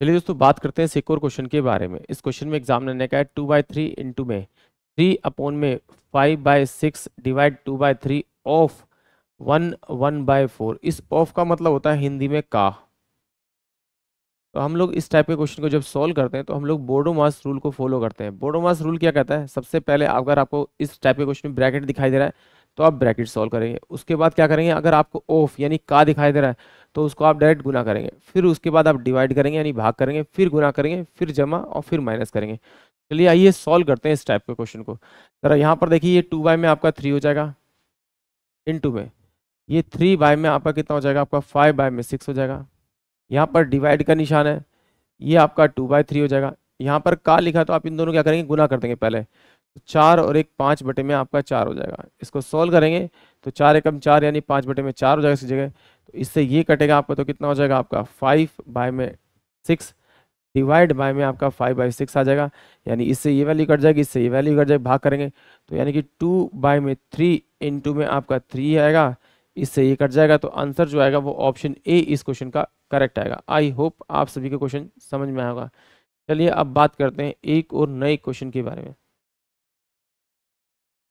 चलिए दोस्तों बात करते हैं एक क्वेश्चन के बारे में इस क्वेश्चन में एग्जाम लेने का है टू बाई थ्री इंटू में थ्री अपॉन में five by six divide two by three of one one by four इस ऑफ का मतलब होता है हिंदी में का तो हम लोग इस टाइप के क्वेश्चन को जब सॉल्व करते हैं तो हम लोग बोर्डो मास रूल को फॉलो करते हैं बोर्डो मास रूल क्या कहता है सबसे पहले अगर आपको इस टाइप के क्वेश्चन में ब्रैकेट दिखाई दे रहा है तो आप ब्रैकेट सॉल्व करेंगे उसके बाद क्या करेंगे अगर आपको ऑफ यानी का दिखाई दे रहा है तो उसको आप डायरेक्ट गुना करेंगे फिर उसके बाद आप डिवाइड करेंगे यानी भाग करेंगे फिर गुना करेंगे फिर जमा और फिर माइनस करेंगे चलिए आइए सॉल्व करते हैं इस टाइप के क्वेश्चन को ज़रा यहाँ पर देखिए ये टू बाई में आपका थ्री हो जाएगा इन टू में ये थ्री बाय में आपका कितना हो जाएगा आपका फाइव बाय में सिक्स हो जाएगा यहाँ पर डिवाइड का निशान है ये आपका टू बाय थ्री हो जाएगा यहाँ पर का लिखा तो आप इन दोनों क्या करेंगे गुना कर देंगे पहले तो चार और एक पाँच बटे में आपका चार हो जाएगा इसको सॉल्व करेंगे तो चार एकम चार यानी पाँच बटे में चार हो जाएगा इस जगह तो इससे ये कटेगा आपका तो कितना हो जाएगा आपका फाइव बाय में सिक्स डिवाइड बाय में आपका फाइव बाई सिक्स आ जाएगा यानी इससे ये वैल्यू कट जाएगी इससे ये वैल्यू कट जाएगी भाग करेंगे तो यानी कि टू बाय में थ्री इंटू में आपका थ्री आएगा इससे ये कट जाएगा तो आंसर जो आएगा वो ऑप्शन ए इस क्वेश्चन का करेक्ट आएगा आई होप आप सभी का क्वेश्चन समझ में आएगा चलिए अब बात करते हैं एक और नए क्वेश्चन के बारे में